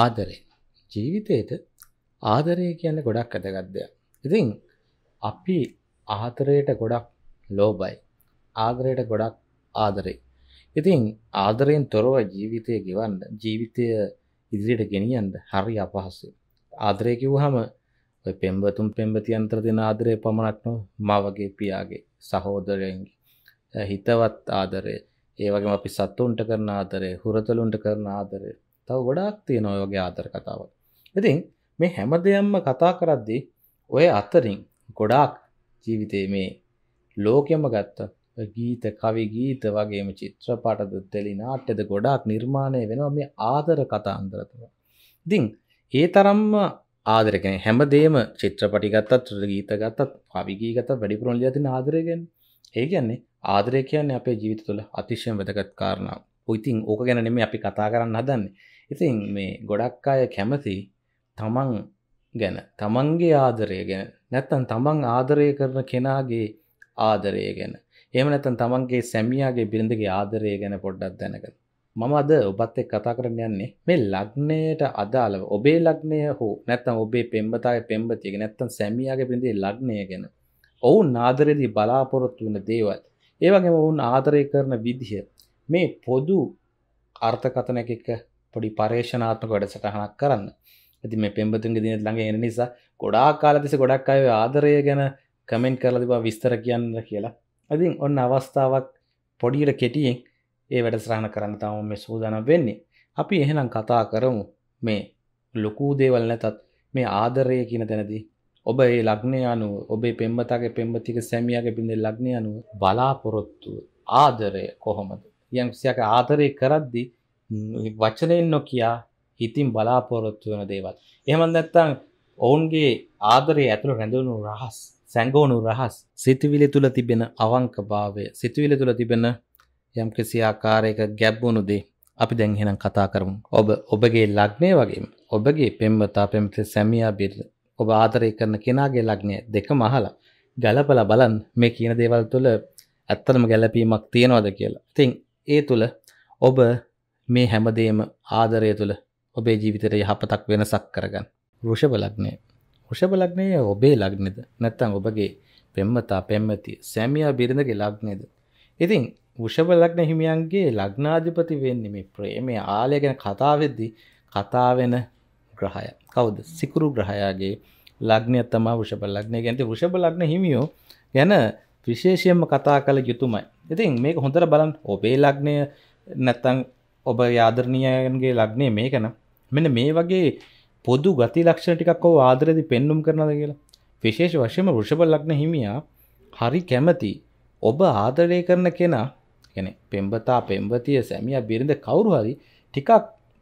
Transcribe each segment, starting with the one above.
ආදරේ. ජීවිතයට ආදරය කියන්න ගොඩක් ඇදගත්දයක්. ඉතින් අපි ආතරයට ගොඩක් ලෝබයි. ආදරයට ගොඩක් ආදරේ. ඉතින් ආදරයෙන් තොරව ජීවිතය ගෙවන්න ජීවිතය ඉදිරියට ගෙනියන්ද හරි අපහස්සු. ආදරය කිව්හම පෙම්බතුම් පෙම්බති අන්ත්‍ර දෙන ආදරය පමණක්නො මවගේ පියාගේ සහෝදරයන්ගේ. හිතවත් ආදරය ඒවගේ අපි සත්තුන්ට කරන ආදරය හුරතලුන්ට කරන ආදරය තව ගොඩක් තියෙන ඔයගේ ආතර කතාව. ඉතින් මේ හැම දෙයම්ම කතා කරද්දි ඔය අතරින් ගොඩාක් ජීවිතයේ මේ ලෝකෙම ගත්ත ගීත කවි ගීත වගේම චිත්‍රපටද තෙලි නාට්‍යද ගොඩාක් නිර්මාණය වෙනවා මේ ආදර කතා අන්දරතුව. ඉතින් ඒ තරම්ම ආදරකෙන හැමදේම චිත්‍රපටි ගත්තත් ගීත ගත්තත් පවිගීගත වැඩිපුරොන්ලි ඇතින ආදරයගෙන් ඒ කියන්නේ ආදරය කියන්නේ අපේ ජීවිත තුළ අතිශයෙන් වැදගත් කාරණාව ඉතින් ඕක ගැනෙම අපි කතා කරන්න හදන්නේ ඉතින් මේ ගොඩක් අය කැමති තමන් ගැන තමන්ගේ ආදරය ගැන නැත්තන් තමන් ආදරය කරන කෙනාගේ ආදරය ගැන එම නැතන් තමන්ගේ සැමියයාගේ බිරිඳගේ ආදරය ගැන පොඩ්ඩක් දැනක මම අද ඔබත් එක් කතා කරන්න යන්නේ මේ ලග්නයට අදාළව ඔබේ ලග්නය හෝ නැත්තම් ඔබේ පෙම්බතාගේ පෙම්බතියක නැත්තන් සැමියයාගේ පිඳේ ලග්නය ගැන ඔවුන් ආදරයේදී බලාපොරොත්තු වන දේවල් ඒවගේම ඔවුන් ආදරය කරන විදිහ මේ පොදු අර්ථකතනක පොඩි පර්ේෂනාත්මක වැඩසටහනක් කරන්න ඇති මේ පෙම්බතුන්ගේ දිනත් ළඟ එන නිසා ගොඩාක් කාලතිස ගොඩක් අය ආදරය ගැන කමෙන්ට් කරලා තිබා විස්තර කියන්න කියලා ඇතින් ඔන්න අවස්ථාවක් පොඩියට කෙටියෙන් ඒ වැඩසරහණ කරන්න තම මේ සූදානම් වෙන්නේ අපි එහෙනම් කතා කරමු මේ ලොකූ දේවල් නැතත් මේ ආදරය කියන තැනදී ඔබ ඒ ලග්නය අනුව ඔබේ පෙම්බතගේ පෙම්බතික සැමියගේ පිඳ ලග්නය අනුව බලාපොරොත්තුව ආදරය කොහොමද යම් සියක ආදරය කරද්දි වචනයෙන් නොකයා හිතින් බලාපොරොත්තු වන දේවල්. එහමන් නැත්තං ඔවුන්ගේ ආදරය ඇතුළ රැඳවුණු රහස් සැංගෝනු රහස් සිතිවිලි තුළ තිබෙන අවංක භාවය සිතුවිලි තුළ තිබෙන යම් කිසි ආකාරයක ගැබ්බුණු දේ අපි දැන්හෙනම් කතා කරමු. ඔබ ඔබගේ ලග්නය වගේ ඔබගේ පෙම්වතා පෙමත සැමියා බිල්ල ඔබ ආදරය කරන කෙනාගේ ලග්නය දෙක මහලා ගැලපල බලන් මේ කියන දේවල් තුළ ඇත්තනම ගැලපීමක් තියෙනවද කියලා. තින් ඒ තුළ ඔබ මේ හැමදේම ආදරය තුළ ඔබේ ජීවිතයට යහපතක් වෙනසක් කරගන්න. වෘෂභ ලග්නය. වෘෂභ ලග්නය ඔබේ ලග්නෙද නැත්නම් ඔබගේ පෙම්මතා පෙම්මතිය සැමියා බිරිඳගේ ලග්නේද. ඉතින් වෘෂභ ලග්න හිමියන්ගේ ලග්නාධිපති වෙන්නේ මේ ප්‍රේමය ආලය ගැන කතාවෙද්දි කතා වෙන ග්‍රහය. කවුද? සිකුරු ග්‍රහයාගේ ලග්නය තමයි වෘෂභ ලග්නය. කියන්නේ වෘෂභ ලග්න හිමියෝ ගැන විශේෂයෙන්ම කතා කළ යුතුමයි. ඉතින් මේක හොඳට බලන්න ඔබේ ලග්නය නැත්තම් ඔබ යාදරණයන්ගේ ලග්නේ මේකන මෙන මේ වගේ පොදු ගති ලක්ෂණ ටිකක්කෝ ආදරදි පෙන්නුම් කරනද කියලා විශේෂ වශයම ෘෂභ ලග්න හිමියා හරි කැමති ඔබ ආදරය කරන කෙනා ගැන පෙම්බතා පෙම්බතිය සැමිය බිරිඳ කවුරු හරි ටිකක්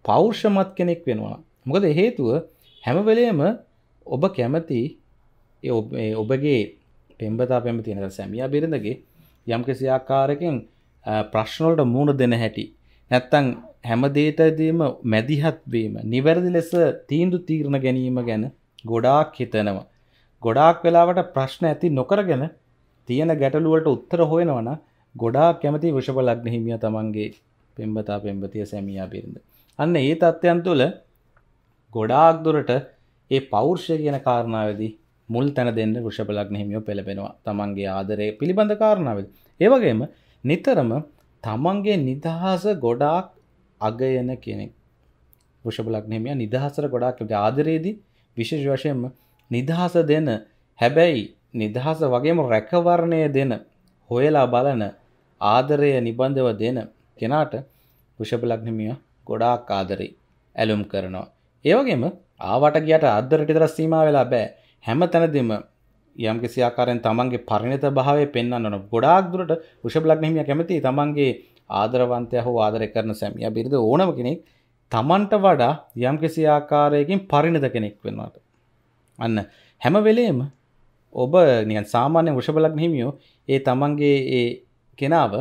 පෞර්ෂමත් කෙනෙක් වෙනවා මොකද හේතුව හැමවෙලේම ඔබ කැමති ඔබගේ පෙම්බතා පෙම තියෙන සැමිය බිරිඳගේ යම් කෙසි ආකාරකින් ප්‍රශ්නොලට මූුණ දෙන හැටි නැත්තං හැමදේටදීම මැදිහත්වීම නිවැරදි ලෙස තීන්දු තීරණ ගැනීම ගැන ගොඩාක් හිතනවා. ගොඩාක් වෙලාවට ප්‍රශ්න ඇති නොකරගෙන තියෙන ගැටලුවට උත්තර හොයෙනවන ගොඩා කැමති වෘෂපලක්න හිමිය තමන්ගේ පෙම්බතා පෙම්බතිය සැමියා පිරිඳ. අන්න ඒ තත්ත්වයන් තුළ ගොඩාක් දුරට ඒ පෞර්ෂය කියන කාරණාවදී මුල් තැන දෙන්න වෘෂපලක් හිමියෝ පෙළපෙනවා තමන්ගේ ආදරය පිළිබඳ කාරණාවද. ඒවගේම නිතරම තමන්ගේ නිදහස ගොඩාක් අගයන කෙනෙක් වෘෂභලක්නමය නිදහසර ගොඩාක් ආදරයේදී විශේෂ වශයෙන්ම නිදහස දෙන හැබැයි නිදහස වගේම රැකවරණය දෙන හොයලා බලන ආදරය නිබන්ධව දෙන කෙනාට වෘෂභලක්නමිය ගොඩාක් ආදරේ ඇලුම් කරනවා. ඒවගේම ආවට ගියට අදරට තර සීම වෙලා බෑ හැම තැනදිම යම් කිසි ආකාරයෙන් තමන්ගේ පරිණත භාවය පෙන්වන්න ඕන. ගොඩාක් දුරට වෘෂභ ලග්න හිමියා කැමති තමන්ගේ ආදරවන්තයා හෝ ආදරය කරන සැමියා බිරිඳ ඕනම කෙනෙක් තමන්ට වඩා යම් කිසි ආකාරයකින් පරිණත කෙනෙක් වෙනවට. අන්න හැම වෙලේම ඔබ නිකන් සාමාන්‍ය වෘෂභ ලග්න හිමියෝ ඒ තමන්ගේ ඒ කෙනාව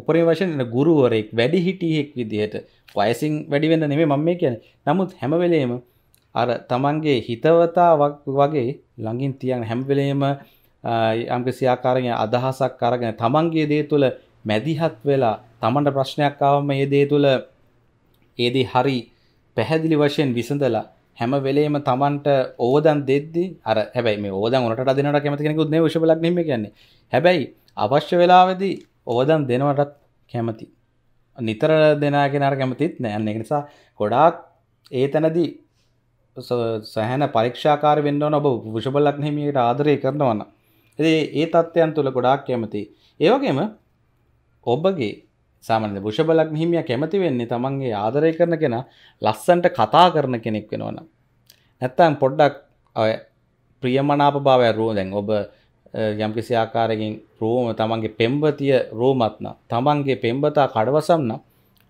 උපරිම වශයෙන් ගුරුවරයෙක් වැඩිහිටියෙක් විදිහට වයසින් වැඩි වෙන්න නෙමෙයි මම මේ කියන්නේ. නමුත් හැම වෙලේම අර තමන්ගේ හිතවතා වගේ ළඟින් තියන් හැම්වෙලේම යම්කිසි ආකාරයෙන් අදහසක් අරගෙන තමන්ගේ දේ තුළ මැදිහත් වෙලා තමන්ට ප්‍රශ්නයක් ආවම ඒ දේ තුළ ඒ දේ හරි පැහැදිලි වශයෙන් විසඳලා හැම වෙලේම තමන්ට ඕදන් දෙද්දි අර හැබැයි මේ ඕදන් උනට දෙනට කැමති කෙනෙකුත් නේ වශබලක් නෙමෙයි කියන්නේ. හැබැයි අවශ්‍ය වෙලාවේදී ඕදන් දෙනවටත් කැමති. නිතර දෙනා කෙනාට කැමතිත් නෑ. අන්න ඒ නිසා ගොඩාක් ඒ තැනදී සැහැන පරීක්ෂාකාර වෙන්නවන ඔබ විෂබලක්නහිමියට ආදරය කරනවන්න. ඇේ ඒ තත්ත්වයන් තුළ ගොඩාක් කැමති. ඒවගේම ඔබගේ සාමන බුෂබලක් හිමිය කැමති වෙන්නේ තමන්ගේ ආදරය කරන කෙන ලස්සන්ට කතා කරන කෙනෙක් වෙනවන. නැත්තන් පොඩ්ඩක් ඔය ප්‍රියමනාප භාවය රෝ දැන් ඔබ යම්කිසි ආකාරකින් රෝම තමන්ගේ පෙම්බතිය රෝමත්න තමන්ගේ පෙම්බතා කඩවසම්න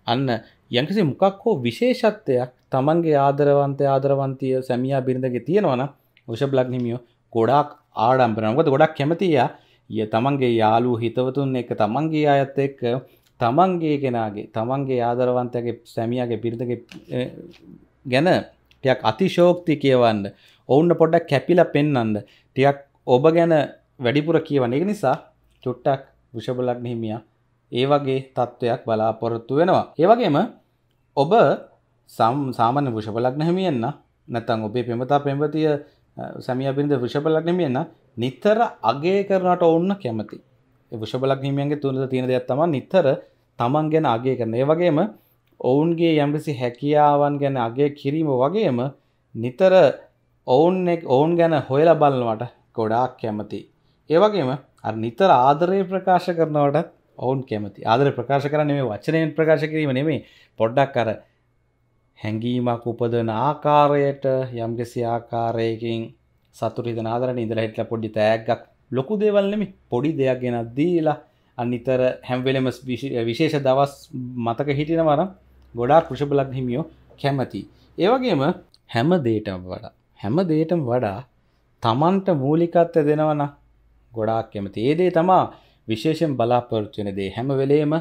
අන්න යංකිසි මොකක් හෝ විශේෂත්වයක් තමන්ගේ ආදරවන්තය ආදරවන්තය සැමියා බිරිඳගේ තියෙනවන ෂබ්ලක් හිමියෝ ගොඩක් ආඩම්බරනකද ගොඩක් කැමතිය ය තමන්ගේ යාලු හිතවතුන් එක තමන්ගේ අයත් එක්ක තමන්ගේ කෙනගේ තමන්ගේ ආදරවන්තයගේ සැමියගේ බිරිඳගේ ගැන ටයක් අතිශෝක්ති කියවන්න ඔවුන්න පොඩක් කැපිල පෙන්නන්න ටියක් ඔබ ගැන වැඩිපුර කියවන එක නිසා චුට්ටක් විෂබලක් නහිමිය ඒ වගේ තත්ත්වයක් බලාපොරොත්තු වෙනවා ඒවගේම ඔබ සම් සාමාන්‍ය වෘෂභ ලග්න හිමියන්න නැත්නම් ඔබේ පෙම්වතා පෙම්වතිය සැමියා බිරිඳ වෘෂභ ලග්න හිමියන්න නිතර අගය කරනට ඔවුන් කැමති. ඒ වෘෂභ ලග්න හිමියන්ගේ තුනද තියෙන දෙයක් තමයි නිතර තමන් ගැන අගය කරන. ඒ වගේම ඔවුන්ගේ යම්කිසි හැකියාවන් ගැන අගය කිරීම වගේම නිතර ඔවුන් ඔවුන් ගැන හොයලා බලනවට ගොඩාක් කැමති. ඒ වගේම අර නිතර ආදරය ප්‍රකාශ කරනවට ඔවුන් කැමති. ආදරය ප්‍රකාශ කරන්නේ මේ වචනයෙන් ප්‍රකාශ කිරීම නෙමෙයි. පොඩ්ඩක් අර හැඟීමක් උපදන ආකාරයට යම්කිසි ආකාරයකින් සතුරි නාදරන ඉඳලා හිටලා පොඩි තෑග්ගක් ලොකු දේවල් නෙමෙයි පොඩි දෙයක් ගෙනත් දීලා අනිතර හැම් වෙලම විශේෂ දවස් මතක හිටිනවා නම් ගොඩාක් කුෂබලක් හිමියෝ කැමති. ඒ වගේම හැම දේටම වඩා හැම දේටම වඩා තමන්ට මූලිකත්වය දෙනවන ගොඩාක් කැමති. ඒ දේ තමා විශේෂෙන් බලාපොරොත්තු වෙන දේ හැම වෙලේම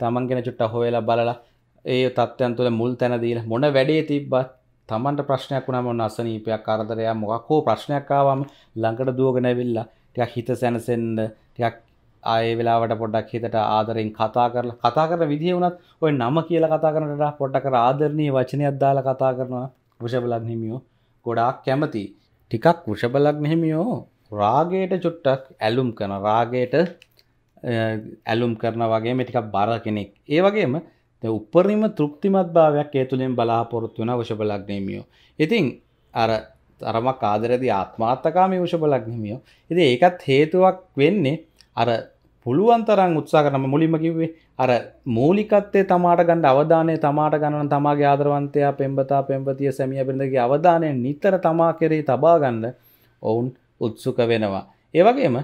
තමන් ගැන චුට්ටක් හොයලා බලලා ඒ තත්ත්වයන් තුළ මුල් තැන දීලා මොන වැඩේ තිබ්බත් Tamanට ප්‍රශ්නයක් වුණාම මොන අසනීපයක් කරදරයක් මොකක් හෝ ප්‍රශ්නයක් ආවම ළඟට දුවගෙන ඇවිල්ලා ටිකක් හිත සැනසෙන්න ටිකක් ආයේ වෙලාවට පොඩ්ඩක් හිතට ආදරෙන් කතා කරලා කතා කරන විදිය වුණත් ওই නම කියලා කතා කරනට පොඩ්ඩක් අර ආදරණීය වචනයක් දාලා කතා කරනවා වෘෂභ ලග්න හිමියෝ ගොඩාක් කැමති ටිකක් වෘෂභ ලග්න හිමියෝ රාගයට චුට්ටක් ඇලුම් කරන රාගයට ඇලුම් කරන වගේ මේ ටිකක් බර කෙනෙක් ඒ වගේම උපරිම තෘප්තිමත් භාවයක් ඒ තුළින් බලාපොරොත්තු වන වශබලක්නේමියෝ. ඉතින් අර තරම කාදරදි ආත්මාත්තකාමී වශබලක්නමියෝ. ඉති ඒකත් හේතුවක් වෙන්නේ අර පුළුවන්තරන් උත්සා කරම මුලිම කිව්වේ අර මූලිකත්තේ තමාට ගණඩ අවධානය තමාට ගණන තමාගේ ආදරවන්තයා පෙම්බතා පෙම්පතිය සැමිය බිඳගේ අවධානය නිතර තමා කෙරේ තබාගන්න ඔවුන් උත්සුක වෙනවා. ඒවගේම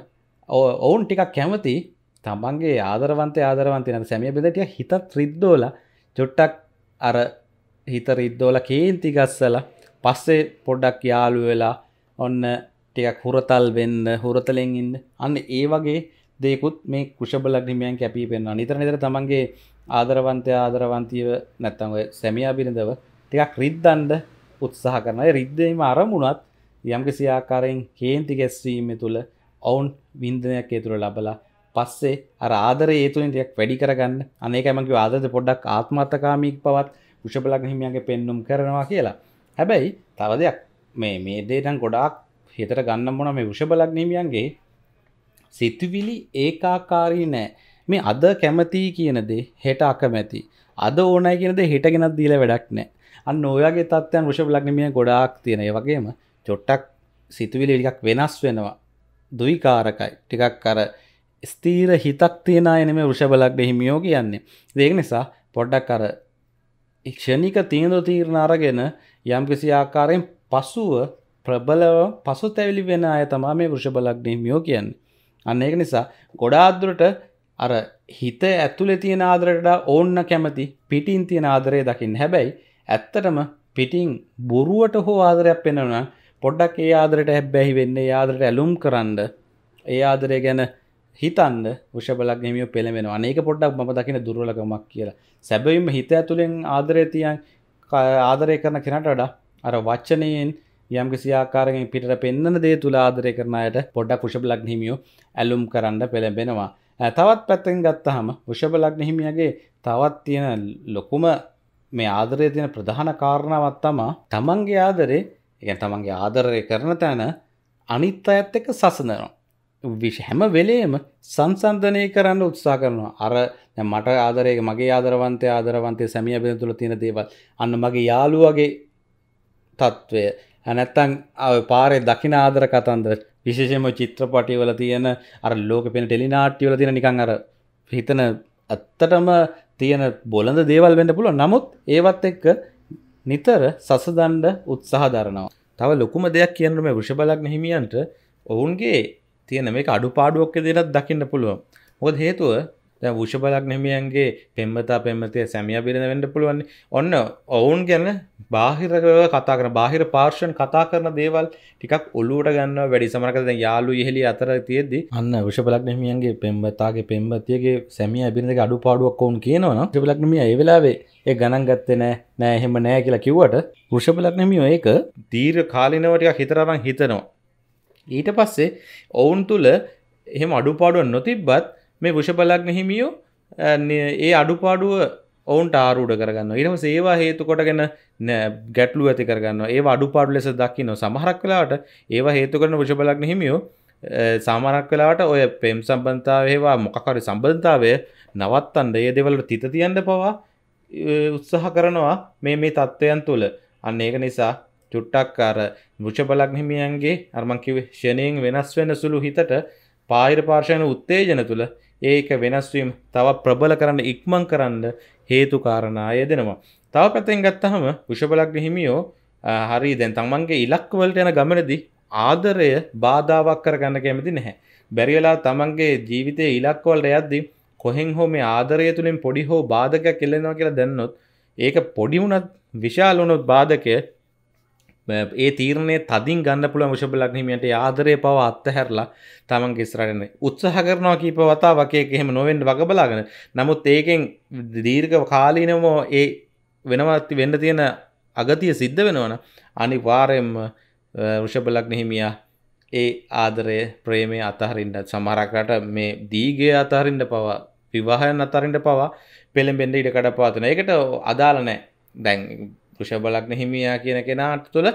ඔවුන් ටිකක් කැමති තමන්ගේ ආදරවන්ත ආදරවන්තිනට සැමිය බෙදටිය හිතත් රිද්දෝල චොට්ටක් අර හිත රිද්දෝල කේන්ති ගස්සල පස්සේ පොඩ්ඩක් යාලු වෙලා ඔන්න ටිකක් හුරතල් වෙන්න හුරතලෙන් ඉන්න අන්න ඒ වගේ දෙකුත් මේ කුෂබලක් නිමියන් කැපී පෙන්වා නිතර නිතර තමන්ගේ ආදරවන්තය ආදරවන්තීව නැත්තම් ඔය සැමියා බිරිඳව ටිකක් රිද්දන්ඩ උත්සාහ කරන රිද්දීම අරමුණත් යම්කිසි ආකාරයෙන් කේන්ති ගැස්වීම තුළ ඔවුන් විින්දනයක් ඒතුර ලබලා පස්සේ අර ආදරය ඒ තුලින් ටිකක් වැඩි කරගන්න අනේකයි මම කිව්ව ආදරද පොඩ්ඩක් ආත්මార్థකාමී බවත් වෘෂභ හිමියන්ගේ පෙන්눔 කරනවා කියලා හැබැයි තව දෙයක් මේ මේ දේ නම් ගොඩාක් හිතට ගන්න මොන මේ වෘෂභ ලග්න හිමියන්ගේ සිතුවිලි ඒකාකාරී නෑ මේ අද කැමති කියන දේ හෙට අකමැති අද ඕනයි කියන දේ හෙට ගෙනත් දීලා වැඩක් නෑ අන්න ඔයගේ තත්ත්වයන් වෘෂභ ලග්න හිමියන් ගොඩාක් තියෙන ඒ වගේම චොට්ටක් සිතුවිලි ටිකක් වෙනස් වෙනවා දුයිකාරකයි ටිකක් අර ස්තීර හිතක් තියෙන එනම වෘෂබලක් දෙහිමියෝ කියන්නේ දෙක නිසා පොඩ්ඩක් අර ක්ෂණික තීන්දුව තීරණ අරගෙන යම් කිසි ආකාරයෙන් පසුව ප්‍රබලව පසුතැවිලි වෙන අය තමා මේ වෘෂබලක් දෙහිමියෝ කියන්නේ අන්න ඒක නිසා ගොඩාදුරට අර හිත ඇතුලේ තියෙන ආදරයට ඕන්න කැමති පිටින් තියෙන ආදරය දකින්න හැබැයි ඇත්තටම පිටින් බොරුවට හෝ ආදරයක් පෙන්වනවා පොඩ්ඩක් ඒ ආදරයට හැබ්බැහි වෙන්නේ ආදරයට ඇලුම් කරන්න ඒ ආදරය ගැන හිතන්න උෂබලක් හිමියෝ පෙළමෙන අනක පොඩ්ඩක් ම දකින දුරලකමක් කියලා සැබවිම හිත ඇතුළෙන් ආදරයතියන් ආදරය කරන කෙනට වඩා අර වච්චනයෙන් යම් සියාකාරෙන් පිට පෙන්න්න දේ තුළ ආදරය කරනයට පොඩ්ඩක් ුෂබලක් හිමියෝ ඇලුම් කරන්න පෙළඹෙනවා තවත් පැත්තෙන් ගත්තහම උෂබලක් හිමියගේ තවත් තියෙන ලොකුම මේ ආදරය තියෙන ප්‍රධාන කාරණාවත්තමා තමන්ගේ ආදරේ එක තමන්ගේ ආදරය කරන තැන අනිත් අඇත් එක සසනනවා විශ් හැම වෙලේම සංසන්ධනය කරන්න උත්සා කරනවා අර මට ආදරේ මගේ ආදරවන්තය ආදරවන්තය සැමිය බෙන තුළ තියෙන දේවල් අන්න මගේ යාළුවගේ තත්ත්වය ඇනැත්තං පාරේ දකින ආදර කතන්දර විශේෂම චිත්‍රපටිවල තියෙන අර ලෝක පෙන ටෙලිනාට්ටිවල තියෙන නිකං අර හිතන ඇත්තටම තියෙන බොලඳ දේවල් වෙන්න පුළුව නමුත් ඒවත් එක්ක නිතර සසදන්ඩ උත්සාහ දරනවා තව ලොකුම දෙයක් කියන්නම වෘෂ බලක් නහිමියන්ට ඔවුන්ගේ තියෙන මේක අඩුපාඩුවක් විදිහට දකින්න පුළුවන්. මොකද හේතුව දැන් වෘෂ බලක් නෙමියන්ගේ පෙම්වතා පෙම්වතිය සැමියා බිරිඳ වෙන්න පුළුවන්. ඔන්න ඔවුන් ගැන බාහිරව කතා කරන බාහිර පාර්ෂන් කතා කරන දේවල් ටිකක් ඔලුවට ගන්නවා වැඩි සමහරකට දැන් යාළු ඉහෙලිය අතර තියෙද්දි අන්න වෘෂ බලක් නෙමියන්ගේ පෙම්වතාගේ පෙම්වතියගේ සැමියා බිරිඳගේ අඩුපාඩුවක් ඔවුන් කියනවනම් වෘෂ බලක් නෙමියා ඒ වෙලාවේ ඒ ගණන් ගත්තේ නෑ නෑ එහෙම නෑ කියලා කිව්වට වෘෂ බලක් නෙමියෝ ඒක දීර්ඝ කාලිනව ටිකක් හිතරනම් හිතනවා. ඊට පස්සේ ඔවුන් තුළ එහෙම අඩුපාඩුව නොතිබ්බත් මේ වෘෂපලග්න හිමියෝ ඒ අඩුපාඩුව ඔවුන්ට ආරුඩ කරගන්න ඉරම සේවා හේතු කොටගෙන ගැටලු ඇති කරගන්න ඒ අඩුපාඩු ලෙස දක්කින සමහරක් කලාට ඒවා හේතු කරන වෘෂපලග්න හිමියෝ සාමානක් කලාට ඔය පෙම් සම්බන්ධාවේවා මොකකරි සම්බන්ධාවය නවත්තන්ඩ ඒ දෙවලට තිත තියන්න පවා උත්සාහ කරනවා මේ මේ තත්ත්වයන් තුළ අන්න ඒක නිසා චුට්ටක් අර වෘෂභ ලග්නහිමියන්ගේ අර මං කිව්වේ ෂණයෙන් වෙනස් වෙන සුළු හිතට පාහිර පාර්ශවන උත්තේජන තුල ඒක වෙනස් වීම තවත් ප්‍රබල කරන්න ඉක්මන් කරන්න හේතු කාරණා යෙදෙනවා. තව පැත්තෙන් ගත්තහම වෘෂභ ලග්න හිමියෝ හරි දැන් තමන්ගේ ඉලක්කවලට යන ගමනේදී ආදරය බාධාවක් කරගන්න කැමති නැහැ. බැරි වෙලා තමන්ගේ ජීවිතයේ ඉලක්කවලට යද්දී කොහෙන් හෝ මේ ආදරය තුලින් පොඩි හෝ බාධකයක් එල්ලෙනවා කියලා දැන්නොත් ඒක පොඩි වුණත් විශාල වුණොත් බාධකය ඒ තීරණය තදින් ගන්න පුළ මුෂභ ලක්නීමට ආදරය පව අත්තහැරලා තමන් ගෙස්රන්න උත්සහ කරනවා කීප වතා වගේ එහෙම නොවෙන්ඩ වගබලාගෙන නමුත් ඒකෙන් දීර්ඝ කාලීනමෝ ඒ වෙනවත් වෙන්න තියෙන අගතිය සිද්ධ වෙනවන අනි වාරයෙන්ම ෘෂභලක් නහිමියා ඒ ආදරය ප්‍රේමය අතහරින්ට සමරකට මේ දීගේ අතහරින්ට පවා විවාහයන් අතරින්ට පවා පෙළඹෙන්ඩ ඉට කඩ පාතන එකට අදාලනෑ දැන් ෘෂභලග්න හිමියා කියන කෙනාට තුළ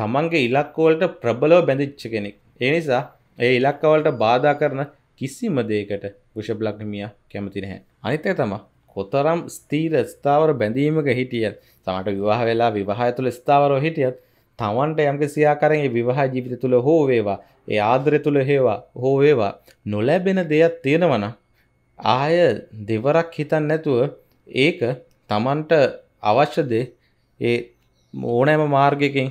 තමන්ගේ ඉලක්කවලට ප්‍රබලව බැඳිච්ච කෙනෙක්. ඒ නිසා ඒ ඉලක්කවලට බාධා කරන කිසිම දෙයකට ෘෂභලග්න හිමියා කැමති නැහැ. අනිත් එක තමයි කොතරම් ස්ථීර ස්ථාවර බැඳීමක හිටියත් තමට විවාහ වෙලා විවාහය තුළ ස්ථාවරව හිටියත් තමන්ට යම්කිසි ආකාරයෙන් ඒ විවාහ ජීවිතය තුළ හෝ වේවා ඒ ආදරය තුළ හේවා හෝ වේවා නොලැබෙන දෙයක් තියෙනවා නම් ආය දෙවරක් හිතන්නේ නැතුව ඒක තමන්ට අවශ්‍ය දේ ඒ ඕනෑම මාර්ගකින්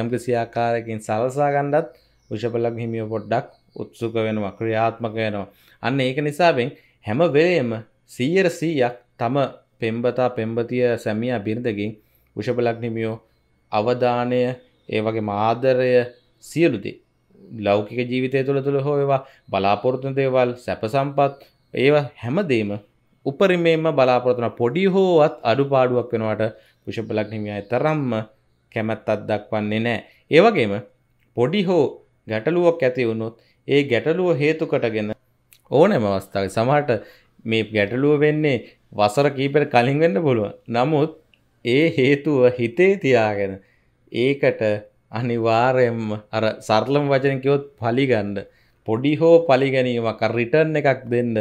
යම්කිසි ආකාරයකින් සලසා ගණ්ඩත් විෂපලක් හිමිය පොඩ්ඩක් උත්සුක වෙනවා ක්‍රියාත්මක වෙනවා අන්න ඒක නිසාවෙන් හැම වෙලේම සීයර සීයක් තම පෙම්බතා පෙම්බතිය සැමිය බිරිඳකින් විෂපලක් නිමියෝ අවධානය ඒ වගේ මාදරය සියලුදේ ලෞකික ජීවිතය තුළ තුළ හෝ ඒවා බලාපොරොත්තු දේවල් සැප සම්පත් ඒවා හැමදේම උපරිමේම බලාපොරොත්තුන පොඩි හෝවත් අඩුපාඩුවක් වෙනවට විෂපලක් හිමියයි තරම්ම කැමැත් අත්දක් වන්නේ නෑ. ඒවගේම පොඩි හෝ ගැටලුවක් ඇති වුණොත් ඒ ගැටලුව හේතුකටගෙන ඕනෑම අවස්ථාව සමහට මේ ගැටලුව වෙන්නේ වසර කීපට කලින් වෙන්න පුළුව. නමුත් ඒ හේතුව හිතේ තියාගෙන ඒකට අනිවාරයෙන්ම අර සරලම වචන කිවොත් පලිගන්න පොඩි හෝ පලිගැනීමක් රිටර්න් එකක් දෙන්න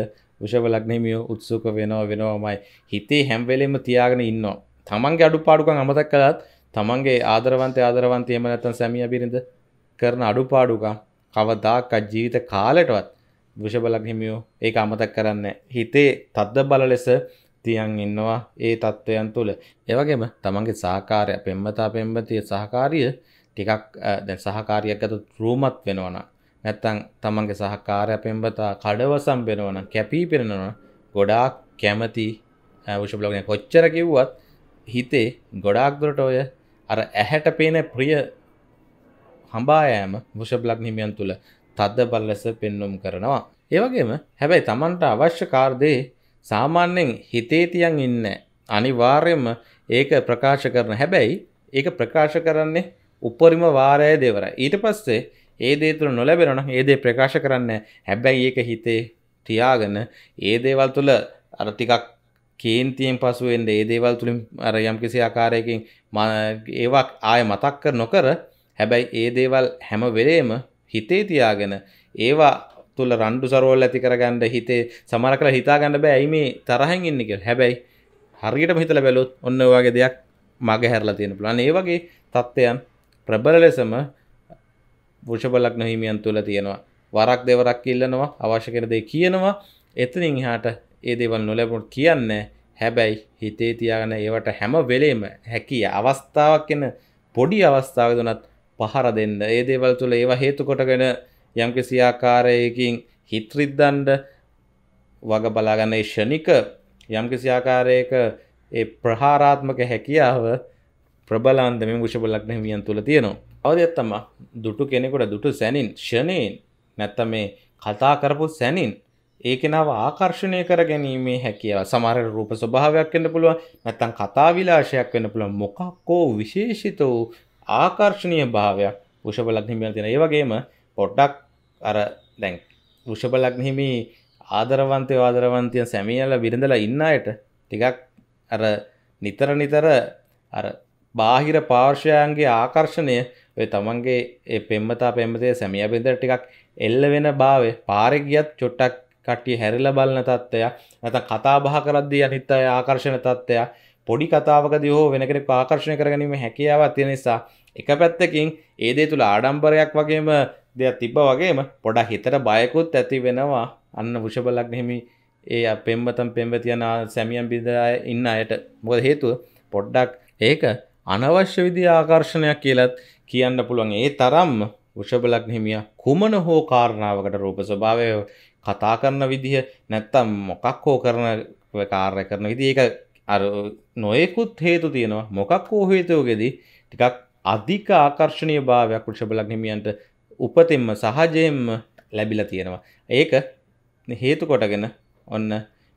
විෂබලක් නෙමියෝ උත්සුක වෙනවා වෙනවාමයි හිතේ හැම්වෙලෙම තියාගෙන ඉන්නවා තමන්ගේ අඩු පාඩුකන් අමතක් කළත් තමන්ගේ ආදරවන්ත ආදරවන්ත එම නැතන් සැමිය බිරිඳ කරන අඩු පාඩුකම් කවදාකත් ජීවිත කාලෙටවත් විෂබලක් හිමියෝ ඒක අමතක් කරන්න හිතේ තද්ද බල ලෙස තියන් ඉන්නවා ඒ තත්ත්වයන් තුළ ඒවගේම තමන්ගේ සාකාරය පෙම්මතා පෙම්බතිය සහකාරිය ටිකක් දැන් සහකාරියක් ඇතු රූමත් වෙනවන නැත්තං තමන්ගේ සහකාරය පෙම්බතා කඩවසම් වෙනවන කැපී පෙරෙනවන ගොඩාක් කැමති විෂබලගන කොච්චර කිව්වත් හිතේ ගොඩාක්දුරට ඔය අර ඇහැට පේන ප්‍රිය හඹායෑම වෂබ්ලක් හිමියන් තුළ තද්ද බල්ලස පෙන්නුම් කරනවා. ඒවගේම හැබැයි තමන්ට අවශ්‍ය කාර්දයේ සාමාන්‍යෙන් හිතේතියන් ඉන්න අනිවාර්යම ඒක ප්‍රකාශ කරන හැබැයි ඒක ප්‍රකාශ කරන්නේ උපරිම වාරය දෙවර ඊට පස්සේ ඒ දේතුර නොලැබෙනන ඒදේ ප්‍රකාශ කරන්න හැබැයි ඒක හිතේ තියාගන්න ඒ දේවල් තුළ අරතිකක් කේන්තියෙන් පසුවෙන්ද ඒ දේවල් තුළින් අර යම් කිසි ආකාරයකින් ඒවක් ආය මතක් කර නොකර හැබැයි ඒ දේවල් හැම වෙලේම හිතේ තියාගෙන ඒවා තුළ රණ්ඩු සරෝල් ඇති කරගන්න හිතේ සමහර කළ හිතාගන්න බෑ ඇයි මේ තරහෙන් ඉන්නේ කියලා. හැබැයි හරියටම හිතලා බැලුවොත් ඔන්න ඔය වගේ දෙයක් මගේ හැරලා තියෙන පුළුවන්. ඒ වගේ தත්ත්වයන් ප්‍රබල ලෙසම වෘෂභ ලග්න හිමියන් තුළ තියෙනවා. වරක් දෙවරක් ඉල්ලනවා අවශ්‍ය කරන දේ කියනවා. එතනින් එහාට ඒ දෙවල් නොලැබුණ කියන්න හැබැයි හිතේ තියාගෙන ඒවට හැම වෙලේම හැකි අවස්ථාවක් එන පොඩි අවස්ථාව දුනත් පහර දෙන්න ඒ දේවල් තුළ ඒවා හේතු කොටගෙන යම්කිසි ආකාරයකින් හිත්‍රිද්දන්ඩ වග බලාගන්න ෂණික යම්කිසි ආකාරයක ඒ ප්‍රහාරාත්මක හැකියාව ප්‍රබලාන්දම විෂබලක්න හිමියන් තුළ තියෙනවා අවදත්තම දුටු කෙනෙකුට දුටු සැනින් ෂණයෙන් නැත්ත මේ කතා කරපු සැනින් ඒකෙනාව ආකර්ශණය කර ගැනීමේ හැකියාව සමහර රූප ස්වභාවයක් වෙන්න පුළුවන් නැත්නම් කතා විලාශයක් වෙන්න පුළුවන් මොකක්කෝ විශේෂිත වූ ආකර්ශණීය භාවයක් වෘෂභ ලග්න හිමියන් තියෙන. ඒ වගේම පොඩ්ඩක් අර දැන් වෘෂභ ලග්න හිමි ආදරවන්තයෝ ආදරවන්තියන් සැමියලා බිරිඳලා ඉන්න අයට ටිකක් අර නිතර නිතර අර බාහිර පාර්ශවයන්ගේ ආකර්ෂණය ඔය තමන්ගේ ඒ පෙම්මතා පෙම්මතේ සැමියා බිරිඳට ටිකක් එල්ල වෙන භාවය පාරේ ගියත් චොට්ටක් කට්ටිය හැරල බලන තත්ත්වයක් නැත කතා බහ කරද්දී අනිත් අය ආකර්ශණ තත්ත්වයක් පොඩි කතාවකදී හෝ වෙන කෙනෙක් ආකර්ශණය කරගැනීම හැකියාවක් තියෙන නිසා එක පැත්තකින් ඒ දේ තුල ආඩම්බරයක් වගේම දෙයක් තිබ්බ වගේම පොඩක් හිතට බයකුත් ඇති වෙනවා අන්න වෘෂභ හිමි ඒ පෙම්වතම් පෙම්වතියන සැමියන් බිඳලා ඉන්න අයට මොකද හේතුව පොඩ්ඩක් ඒක අනවශ්‍ය විදිහ ආකර්ෂණයක් කියලත් කියන්න පුළුවන් ඒ තරම්ම වෘෂභ ලග්න හිමියා කුමන හෝ කාරණාවකට රූප ස්වභාවය කතා කරන විදිහ නැත්තම් මොකක් හෝ කරන කාර්ය කරන විදි ඒක අර නොයෙකුත් හේතු තියෙනවා මොකක් හෝ හේතයෝගෙදී ටිකක් අධික ආකර්ශණය භාවයක් වෘෂභලක් හිමියන්ට උපතෙන්ම සහජයෙන්ම ලැබිල තියෙනවා. ඒක හේතු කොටගෙන ඔන්න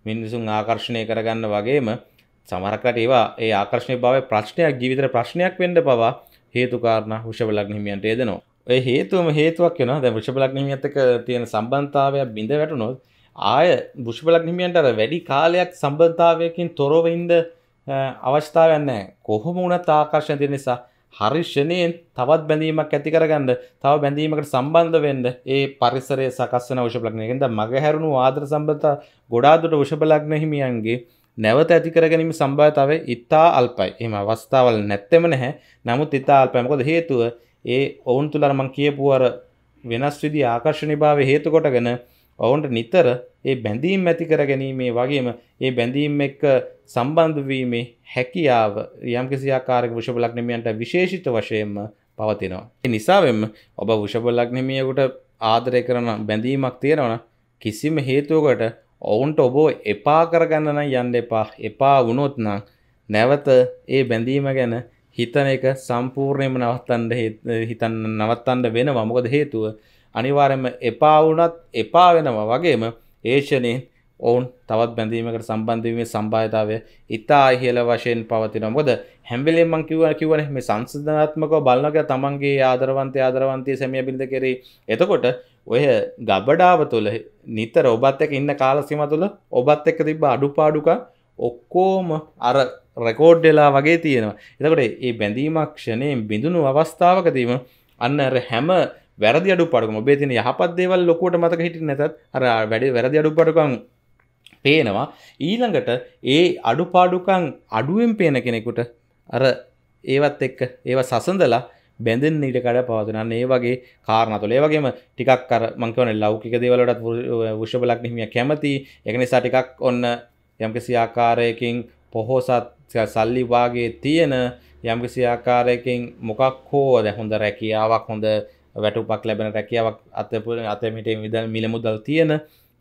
මිනිසුන් ආකර්ශණය කරගන්න වගේම සමරකට ඒවා ඒ ආකර්ශණය භාවය ප්‍රශ්නයක් ජීවිතර ප්‍රශ්නයක් වෙන්න පවා හේතුකාරණ හුෂබලක් හිමියන්ට යදනවා. ඔය හේතුවම හේතුවක් වෙනවා දැන් වෘෂභ ලග්නයත් එක්ක තියෙන සම්බන්ධතාවය බිඳ වැටුනොත් ආය වෘෂභ ලග්නමියන්ට අර වැඩි කාලයක් සම්බන්ධතාවයකින් තොරව ඉන්න අවස්ථාවක් නැහැ. කොහොම වුණත් ආකර්ෂණ තියෙන නිසා හරිෂණයෙන් තවත් බැඳීමක් ඇති කරගන්න, තව බැඳීමකට සම්බන්ධ වෙන්න ඒ පරිසරය සකස් වෙන වෘෂභ ලග්නයකින් දැන් මගහැරුණු ආදර සම්බන්ධතා ගොඩාදුරට වෘෂභ ලග්න හිමියන්ගේ නැවත ඇති කරගැනීම සම්භාවිතාවය ඉතා අල්පයි. එහෙම අවස්ථාවල් නැත්තෙම නැහැ. නමුත් ඉතා අල්පයි. මොකද හේතුව ඒ ඔවුන් තුළ මං කියපු අර වෙනස් විදි ආකර්ශණීභාව හේතු කොටගෙන ඔවුන්ට නිතර ඒ බැඳීම් ඇති කර ගැනීමේ වගේම ඒ බැඳීම් එක්ක සම්බන්ධවීමේ හැකියාව යම්කිසි ආකාරයක වෘෂභ ලග්නමියන්ට විශේෂිත වශයෙන්ම පවතිනවා. ඒ නිසාවෙම ඔබ වෘෂභ ලග්නමියෙකුට ආදරය කරන බැඳීමක් තියෙනවනම් කිසිම හේතුවකට ඔවුන්ට ඔබ එපා කරගන්න නම් යන්න එපා. එපා වුණොත් නම් නැවත ඒ බැඳීම ගැන හිතන එක සම්පූර්ණයෙන්ම නවත්තන්න හිතන්න නවත්තන්න වෙනවා මොකද හේතුව අනිවාර්යයෙන්ම එපා වුණත් එපා වෙනවා වගේම ඒ ෂණයෙන් ඔවුන් තවත් බැඳීමකට සම්බන්ධ වීමේ සම්භාවිතාවය ඉතා ඉහළ වශයෙන් පවතිනවා. මොකද හැම වෙලෙම මම කියවා කියවනේ මේ සංසදනාත්මකව බලනවා කියලා තමන්ගේ ආදරවන්තය ආදරවන්තිය සැමියා බිරිඳ කෙරේ. එතකොට ඔය ගබඩාව තුළ නිතර ඔබත් එක්ක ඉන්න කාල සීමාව තුළ ඔබත් එක්ක තිබ්බ අඩුපාඩුකම් ඔක්කොම අර රකෝඩ්ඩලා වගේ තියෙනවා එතකට ඒ බැඳීමක්ෂණයෙන් බිඳුණු අවස්ථාවකදීම අන්න හැම වැරදි අඩු පඩුම ඔබේ තින යහපත් දේවල් ලොකුවට මතක හිටි නැතත් අර වැඩි වැරදි අඩු පඩුකම් පේනවා ඊළඟට ඒ අඩුපාඩුකං අඩුවෙන් පේන කෙනෙකුට අර ඒවත් එක්ක ඒව සසඳලා බැඳෙන් ඊට කඩ පවතනන්න ඒ වගේ කාරණතුල ඒ වගේම ටිකක් කර මංකවන ලෞකික දේවලටත් වෘෂභලක් හිමිය කැමති එක නිසා ටිකක් ඔන්න යම්කිසි ආකාරයකින් පොහොසත් සල්ලි වාගේ තියෙන යම්කිසි ආකාරයකින් මොකක් හෝ දැ හොඳ රැකියාවක් හොඳ වැටුපක් ලැබෙන රැකියාවක් අතපුර අතමිටින් විදල් මිලමුදල් තියෙන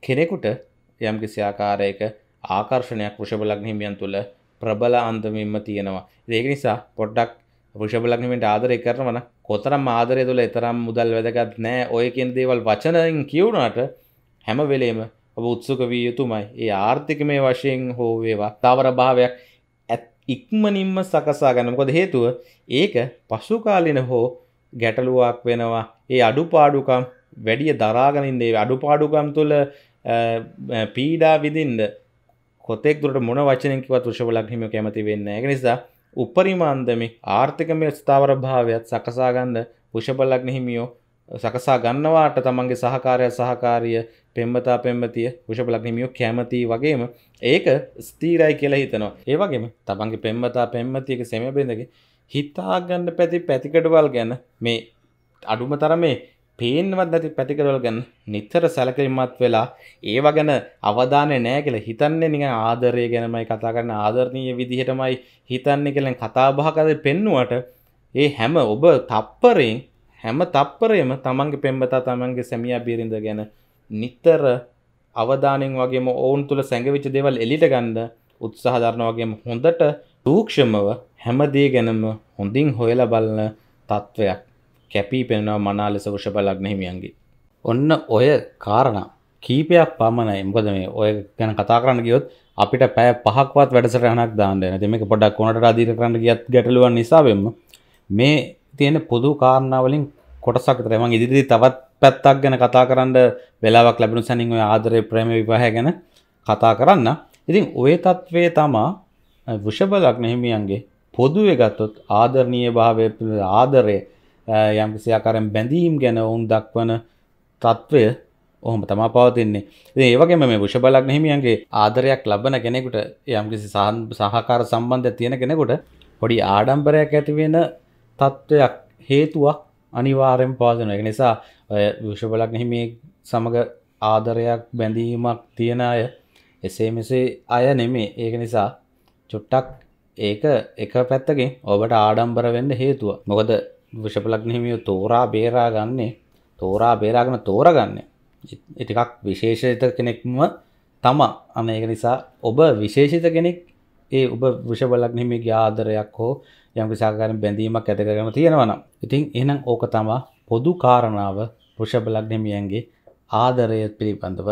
කෙනෙකුට යම්කිසි ආකාරයක ආකර්ශණයක් වෘෂභලක්නිමියන් තුළ ප්‍රබල අන්දමින්ම තියෙනවා ඒක නිසා පොඩ්ඩක් ෘෂභලක්නමට ආදරය කරනවන කොතරම් ආදරය තුළ එතරම් මුදල් වැදගත් නෑ ඔය කියෙන දේවල් වචනයෙන් කියවුණට හැම වෙලේම ඔබ උත්සුක වී යුතුමයි ඒ ආර්ථිකමය වශයෙන් හෝ වේවා තවර භාවයක් ඉක්මනින්ම සකසා ගන්නකොද හේතුව ඒක පසුකාලින හෝ ගැටලුවක් වෙනවා ඒ අඩුපාඩුකම් වැඩිය දරාගනින් දේ අඩුපාඩුකම් තුළ පීඩා විදින්ද කොතෙක් දුරට මොන වචනයකිවත් වෘෂභ ලග්නිම කැමති වෙන්න ඒක නිසා උපරිමාන්දමේ ආර්ථිකමය ස්ථාවර භාවයත් සකසා ගන්න වෘෂභ ලග්න හිමියෝ සකසා ගන්නවාට තමන්ගේ සහකාරය සහකාරිය පෙම්මතා පෙම්මතිය ෂප ලක්නිමියෝ කැමති වගේම ඒක ස්තීරයි කියලා හිතනවා ඒවගේම තමන්ගේ පෙම්මතා පෙම්මතියක සෙම බෙඳගේ හිතාගන්න පැති පැතිකඩවල් ගැන මේ අඩුම තරමේ පේන්වත් නැති පැතිකරවල් ගැන නිතර සැලකිරිමත් වෙලා ඒව ගැන අවධානය නෑ කියලා හිතන්නේ නිකන් ආදරය ගැනමයි කතා කරන ආදරණීය විදිහටමයි හිතන්නේ කියලා කතාබහ කරලා පෙන්නුවට ඒ හැම ඔබ තප්පරෙන් හැම තප්පරේම තමන්ගේ පෙම්බතා තමන්ගේ සැමියා බිරිඳ ගැන නිත්තර අවධානෙන් වගේම ඔවුන් තුළ සැඟවිච්ච දේවල් එලිට ගන්න උත්සාහ දරනවා වගේම හොඳට සූක්ෂමව හැමදේ ගැනම හොඳින් හොයලා බලන තත්වයක් කැපී පෙනෙනවා මනා ලෙස වෘෂභ ලග්න හිමියන්ගේ. ඔන්න ඔය කාරණා කීපයක් පමණයි. මොකද මේ ඔය ගැන කතා කරන්න ගියොත් අපිට පැය පහක්වත් වැඩසටහනක් දාන්න වෙනවා. ඉතින් මේක පොඩ්ඩක් කොනටට අධීර කරන්න ගියත් ගැටලුවක් නිසා වෙන්න මේ තියෙන පොදු කාරණා වලින් කොටසක් විතරයි. මම ඉදිරියේදී තවත් පැත්තක් ගැන කතා කරන්න වෙලාවක් ලැබුණු සැනින් ඔය ආදරය ප්‍රේම විවාහය ගැන කතා කරන්න. ඉතින් ඔය තත්ත්වයේ තමා වෘෂභ ලග්න හිමියන්ගේ පොදුවේ ගත්තොත් ආදරණීය භාවය ආදරය යම්කිසි ආකාරයෙන් බැඳීම් ගැන ඔවුන් දක්වන තත්ත්වය ඔහොම තමා පවතින්නේ. ඉතින් ඒ වගේම මේ වෘෂභ ලග්න හිමියන්ගේ ආදරයක් ලබන කෙනෙකුට යම්කිසි සහකාර සම්බන්ධයක් තියෙන කෙනෙකුට පොඩි ආඩම්බරයක් ඇති වෙන තත්ත්වයක් හේතුවක් අනිවාර්යෙන් පවතිනවා. ඒ නිසා විෂබලක් හිමේ සමඟ ආදරයක් බැඳීමක් තියෙන අය එසේ මෙසේ අය නෙමේ ඒක නිසා චුට්ටක් ඒක එක පැත්තකින් ඔබට ආඩම්බර වෙන්න හේතුව මොකද විෂපලක්නහිමිය තෝරා බේරා ගන්නේ තෝරා බේරාගෙන තෝරගන්න ඉතිකක් විශේෂිත කෙනෙක්ම තමා අන ඒක නිසා ඔබ විශේෂිත කෙනෙක් ඒ ඔබ විෂබලක්නහිමිගේ ආදරයක් හෝ යම් විසාකාරෙන් බැඳීමක් ඇතකරම තියෙනවනම් ඉතින් එනම් ඕක තමා පොදු කාරණාව ෘෂභ ලග්නමියන්ගේ ආදරය පිළිබඳව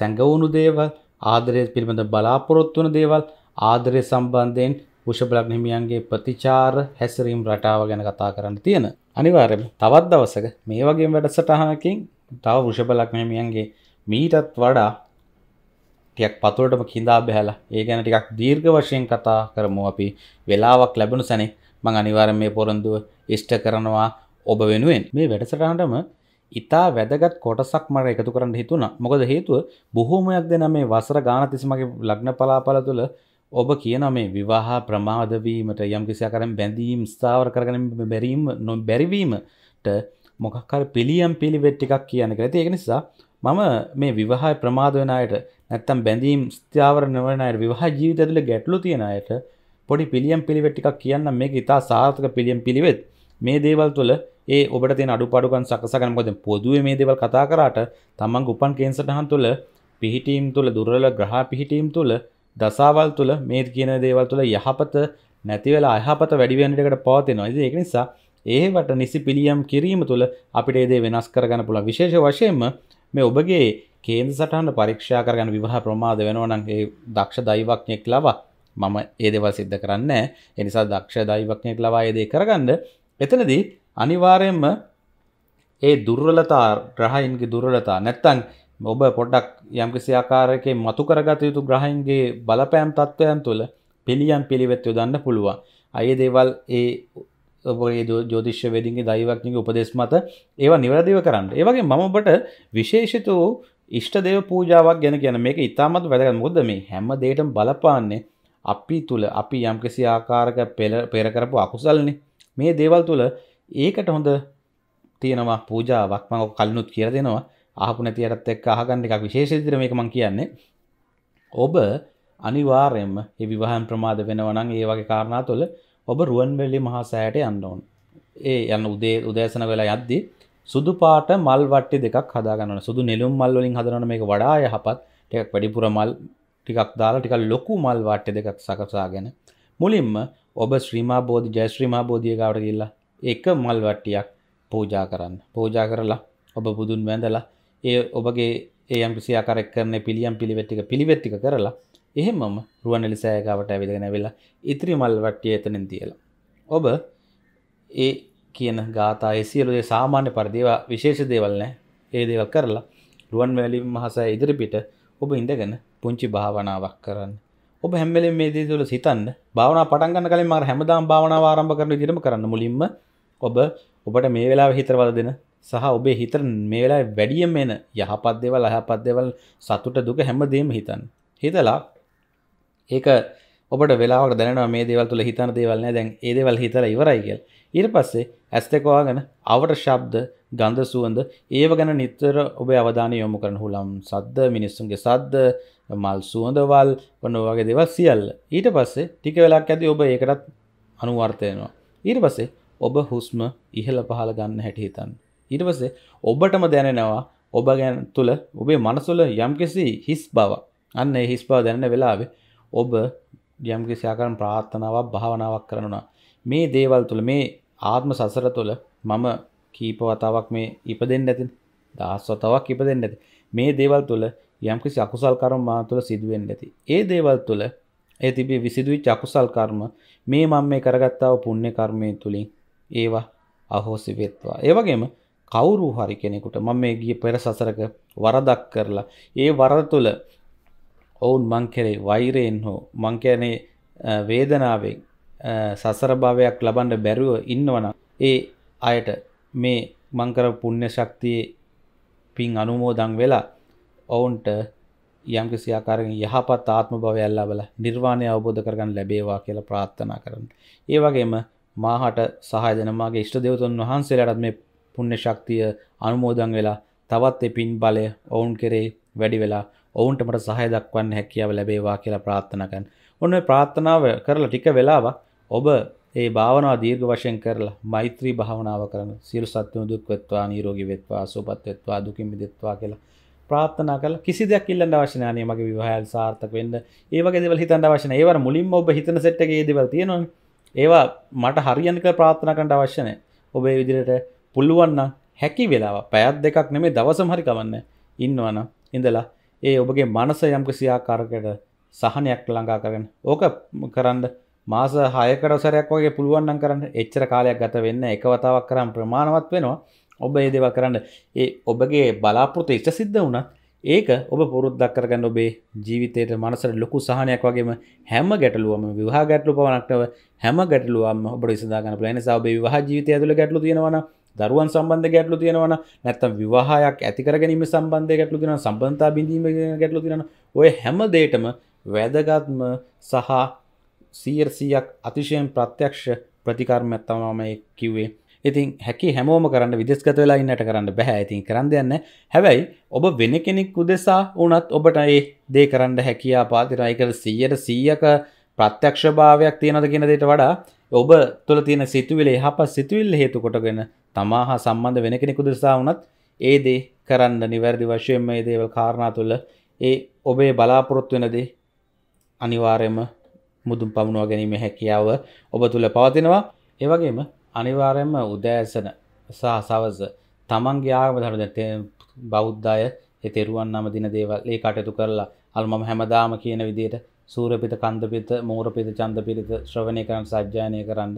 සැඟවුණු දේවල් ආදරය පිළිබඳ බලාපොරොත්තු වන දේවල් ආදරය සම්බන්ධයෙන් ෘෂභ ලග්නමියන්ගේ ප්‍රතිචාර හැසිරීම් රටාව ගැන කතා කරන්න තියෙන. අනිවාර්යෙන් තවත් දවසක මේ වගේ වැඩසටහනකින් තව ෘෂභ ලග්නමියන්ගේ මීටත් වඩා ටිකක් පතුරටම කිඳා බැහැලා ඒ ගැන ටිකක් දීර්ඝ වශයෙන් කතා කරමු අපි වෙලාවක් ලැබුණු සැනේ මං අනිවාර්යෙන් මේ පොරොන්දුව ඉෂ්ට කරනවා ඔබ වෙනුවෙන් මේ වැඩසටානටම ඉතා වැදගත් කොටසක් මර එකතු කරන්න හිතුන මොකද හේතුව බොහෝමයක් දෙන මේ වසර ගානතිසිමගේ ලග්න පලාපල තුළ ඔබ කියන මේ විවාහ ප්‍රමාදවීමට යම් කිසියා කරම් බැඳීම් ස්ථාවර කරගන බැරීම නො බැරිවීමට මොකක්කර පිළියම් පිළිවෙට්ටිකක් කියන කර ඒක නිසා මම මේ විවාහය ප්‍රමාදවනයට නැත්තම් බැඳීම් ස්ථාවර නවනයට විවාහ ජීවිත තුළ ගැටලු තියෙනයට පොඩි පිළියම් පිළිවෙට්ටිකක් කියන්න මේ ඉතා සාර්ථක පිළියම් පිළිවෙත් මේ දේවල් තුළ ඒ ඔබට තියෙන අඩුපාඩුකම් සකසා ගන්න මොකද පොදුවේ මේ දේවල් කතා කරාට තමන්ගේ උපන් කේන්සර් දහන් තුළ පිහිටීම් තුළ දුර්වල ග්‍රහ පිහිටීම් තුළ දසාවල් තුළ මේ කියන දේවල් තුළ යහපත නැතිවෙලා අයහපත වැඩිවෙනටකට පවතිනවා ඉතින් ඒක නිසා ඒවට නිසි පිළියම් කිරීම තුළ අපිට ඒ දේ වෙනස් කරගන්න පුළුවන් විශේෂ වශයෙන්ම මේ ඔබගේ කේන්ද්‍ර සටහන පරීක්ෂා කරගන්න විවාහ ප්‍රමාද වෙනවා නම් ඒ දක්ෂ දෛවඥෙක් ලවා මම ඒ දේවල් සිද්ධ කරන්නේ ඒ නිසා දක්ෂ දෛවඥෙක් ලවා ඒ දේ කරගන්න එතනදී අනිවාර්යෙන්ම ඒ දුර්වලතා ග්‍රහයින්ගේ දුර්වලතා නැත්තන් ඔබ පොඩක් යම්කිසි ආකාරයකේ මතු කරගත යුතු ග්‍රහයින්ගේ බලපෑම් තත්ත්වයන් තුළ පිළියම් පිළිවෙත් යොදන්න පුළුවන්. අය දේවල් ඒ ඔබගේ ජෝතිශ්‍ය වෙදින්ගේ දෛවක්ඥගේ උපදෙස් මත ඒවා නිවැරදිව කරන්න. ඒවගේ මම ඔබට විශේෂිත වූ ඉෂ්ටදේව පූජාවක් ගැන කියන මේක ඉතාමත් වැදගත්. මොකද මේ හැම දෙයකටම බලපාන්නේ අපි තුල අපි යම්කිසි ආකාරක පෙර කරපු අකුසල්නේ. මේ දේවල් තුල ඒකට හොඳ තියෙනවා පූජාවක් මඟ කල්නුත් කියර දෙනවා ආහපු නැතියටත් එක් අහගන්න එකක් විශේෂදිර මේක මං කියන්නේ ඔබ අනිවාර්යෙන්ම ඒ විවාහන් ප්‍රමාද වෙනවනං ඒ වගේ කාරණා තුළ ඔබ රුවන්වෙල්ලි මහා සෑයට යන්න ඕන ඒ යන්න උදේ උදෑසන වෙලා යද්දි සුදු පාට මල් වට්ටි දෙකක් හදාගන්න සුදු නිලුම් මල්වලින් හදරන මේක වඩා යහපත් ටෙක් වැඩිපුර මල් ටිකක් දාලා ටික ලොකු මල් වට්ටි දෙකක් සකසාගෙන මුලින්ම ඔබ ශ්‍රීමා බෝධි ජයශ්‍රීමා බෝධිය ගවට කියල්ලා එක මල් වට්ටියක් පූජා කරන්න පූජා කරලා ඔබ බුදුන් වැඳලා ඒ ඔබගේ ඒ යම්කිසි ආකාරයක් කරන පිළියම් පිළිවෙත් ටික පිළිවෙත් ටික කරලා එහෙමම රුවන්වැලි සෑයගාවට ඇවිදගෙන ඇවිල්ලා ඉතිරි මල් වට්ටිය එතනින් තියලා ඔබ ඒ කියන ගාථා ඒ සියලු දේ සාමාන්‍ය පරිදේවා විශේෂ දේවල් නැහැ ඒ දේවල් කරලා රුවන්වැලි මහසෑය ඉදිරිපිට ඔබ ඉඳගෙන පුංචි භාවනාවක් කරන්න ඔබ හැම්වෙලෙන් මේ දේ තුළ සිතන්න භාවනා පටන් ගන්න කලින් මම හැමදාම භාවනාව ආරම්භ කරන විදිහටම කරන්න මුලින්ම ඔබ ඔබට මේ වෙලා හිතරවල දෙන සහ ඔබේ හිතර මේ වෙලා වැඩියම් එන යහපත් දෙවල් අහපත් දෙවල් සතුට දුක හැමදේම හිතන්න හිතලා ඒක ඔබට වෙලාවට දැනවා මේ දේවල් තුළ හිතන දේවල් නෑ දැන් ඒ දේවල් හිතලා ඉවරයි කියලා ඊට පස්සේ ඇස් දෙක වහගෙන අවට ශබ්ද ගන්ධ සුවඳ ඒව ගැන නිතර ඔබේ අවධානය යොමු කරන හුලම් සද්ද මිනිස්සුන්ගේ සද්ද මල් සුවඳවල් ඔන්න වගේ දේවල් සියල්ල ඊට පස්සේ ටික වෙලාවක් ඇති ඔබ ඒකටත් අනුවර්තයනවා ඊට පස්සේ ඔබ හුස්ම ඉහළ පහළ ගන්න හැට හිතන්න. ඊටවසේ ඔබටම දැනෙනවා ඔබ ගැන තුළ ඔබේ මනසුල යම්කිසි හිස් බව අන්න හිස් බව දැන්න වෙලාවේ ඔබ යම්කිසියාකරන් ප්‍රාර්ථනාවක් භාවනාවක් කරනවා. මේ දේවල් තුළ මේ ආත්ම සසර තුළ මම කීපවතාවක් මේ ඉප දෙන්න ඇති දහස්වතාවක් ඉප දෙන්න ඇති මේ දේවල් තුළ යම්කිසි අකුසල් කරම් මා තුළ සිදුවෙන් ඇති. ඒ දේවල් තුළ ඒ තිබේ විසිදුවි චකුසල් කර්ම මේ මං මේ කරගත්තාව පුුණ්‍ය කර්මය තුළින් ඒවා අහෝසි වෙත්වා. ඒවගේම කවුරු හරි කෙනෙකුට මම මේ ගිය පෙර සසරක වරදක් කරලා ඒ වර තුළ ඔවුන් මං කෙරේ වෛරයෙන් හෝ මංකැනේ වේදනාවෙන් සසර භාවයක් ලබන්ඩ බැරුව ඉන්නවන ඒ අයට මේ මංකර පුුණ්‍ය ශක්තියේ පින් අනුමෝදං වෙලා ඔවුන්ට යම්කිසි ආකාරයෙන් යහපත් ආත්ම භවය ලැබලා නිර්වාණය අවබෝධ කරගන්න ලැබේවා කියලා ප්‍රාර්ථනා කරන්න. ඒ වගේම මාහට සහය දෙන මාගේ ඉෂ්ට දෙවතුන් වහන්සේලාටත් මේ පුණ්‍ය ශක්තිය අනුමෝදන් වෙලා තවත් ඒ පින් බලය ඔවුන් කෙරේ වැඩි වෙලා ඔවුන්ට මට සහය දක්වන්න හැකියාව ලැබේවා කියලා ප්‍රාර්ථනා කරන. ඔන්න ප්‍රාර්ථනාව කරලා ටික වෙලාවක් ඔබ ඒ භාවනාව දීර්ඝ වශයෙන් කරලා මෛත්‍රී භාවනාව කරන සියලු සත්ත්වයන් දුක් වෙත්වා නිරෝගී වෙත්වා සුවපත් වෙත්වා දුකින් මිදෙත්වා කියලා ප්‍රාර්ථනා කළ කිසි දෙයක් ඉල්ලන්න අවශ්‍ය නැහැ නේ මගේ විවාහය සාර්ථක වෙන්න. ඒ වගේ දේවල් හිතන්න අවශ්‍ය නැහැ. ඒවර මුලින්ම ඔබ හිතන සෙට් එකේ ඒ දේවල් තියෙනවනේ. ඒවා මට හරියන්ක ප්‍රාථනකට අවශ්‍යනය ඔබේ විදිරට පුළුවන්න හැකි වෙලා පැත් දෙකක් නෙමේ දවසම හරි කවන්න ඉන්නවන ඉඳලා ඒ ඔබගේ මනස යම්ක සියාකාරකට සහනයක් ලංකා කරන ඕක කරන්න මාස හයකරසරයක් වගේ පුළුවන්න්න කරන්න එච්චර කාලයක් ගත වෙන්න එකවතාවක් කරම් ප්‍රමාණවත් වෙනවා ඔබ ඒ දෙව කරන්න ඒ ඔබගේ බලාපෘත ඉෂ්ට සිද්ධ වනත් ඒක ඔබ පුරුද්දක් කරගන්න ඔබේ ජීවිතයට මනසට ලොකු සහනයක් වගේම හැම ගැටලුවම විවාහ ගැටලු පවණක්ටව හැම ගැටලුවම ඔබට විසඳගන්න පුළුවන් නිසා ඔබේ විවාහ ජීවිතය ඇතුළේ ගැටලු තියෙනවා නම් දරුවන් සම්බන්ධ ගැටලු තියෙනවා නම් නැත්නම් විවාහයක් ඇති කර ගැනීම සම්බන්ධ ගැටලු තියෙනවා සම්බන්ධතා බිඳීම ගැටලු තියෙනවා ඔය හැම දෙයකම වැදගත්ම සහ 100ක් අතිශයින් ප්‍රත්‍යක්ෂ ප්‍රතිකාරමක් තමයි කිව්වේ ඉතින් හැකි හැමෝම කරන්න විදෙස්ගත වෙලා ඉන්නට කරන්න බැහැ ඉතින් කරන්න දෙන්න හැබැයි ඔබ වෙන කෙනෙක් උදෙසා වනත් ඔබට ඒ දේ කරන්න හැකියා පාතිරයිකර සීයට සීයක ප්‍රත්‍යක්ෂභාවයක් තියෙනද කියෙන දෙට වඩා ඔබ තුළ තියෙන සිතුවිල හප සිතුවිල් හේතු කොටගෙන තමා හා සම්බන්ධ වෙන කෙනෙකු දෙසා වනත් ඒ දේ කරන්න නිවැරදි වශයෙන් මේ දේවල් කාරණා තුළ ඒ ඔබේ බලාපොරොත්තු වෙනදේ අනිවාර්යම මුදුන් පමුණුව ගැනීම හැකියාව ඔබ තුළ පවතිනවා ඒවගේම අනිවාර්යයෙන්ම උදෑසන සහ සවස තමන්ගේ ආගම ධර්ම බෞද්ධ අය ඒ තෙරුවන් නම දින දේවල් ඒ කටයුතු කරලා අල් මම හැමදාම කියන විදිහට සූර්යපිත කන්දපිත මෝරපිත චන්දපිත ශ්‍රවණය කරන්න සජ්ජායනය කරන්න